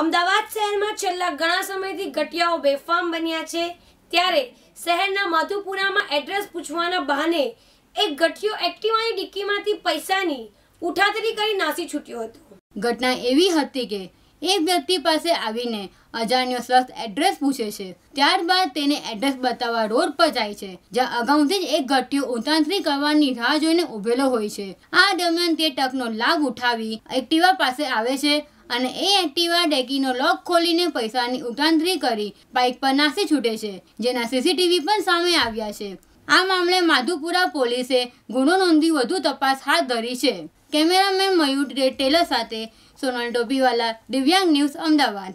અમદાવાદ શહેરમાં છેલ્લા ઘણા સમયથી ગટિયાઓ બેફામ બન્યા છે ત્યારે શહેરના માધુપુરામાં એડ્રેસ પૂછવાના બહાને એક ગઠિયો એક્ટિવાની ડિક્કીમાંથી પૈસાની ઉઠાતરી કરી નાસી છૂટ્યો હતો ઘટના એવી હતી કે એક વ્યક્તિ પાસે આવીને અજાણ્યો સ્વસ્થ એડ્રેસ પૂછે છે ત્યારબાદ તેને એડ્રેસ બતાવવા રોડ પર જાય છે જ્યાં અગાઉથી જ એક ગઠિયો ઉતાંતરી કરવાની રાહ જોઈને ઉભેલો હોય છે આ દરમિયાન તે ટકનો લાભ ઉઠાવી એક્ટિવા પાસે આવે છે અને એ એક્ટિવા ડેકીનો લોક ખોલીને પૈસાની ઉઠાંતરી કરી બાઇક પર નાસી છૂટે છે જેના સીસીટીવી પણ સામે આવ્યા છે આ મામલે માધુપુરા પોલીસે ગુનો નોંધી વધુ તપાસ હાથ ધરી છે કેમેરામેન મયુર ટેલર સાથે સોનલ ટોપીવાલા દિવ્યાંગ ન્યૂઝ અમદાવાદ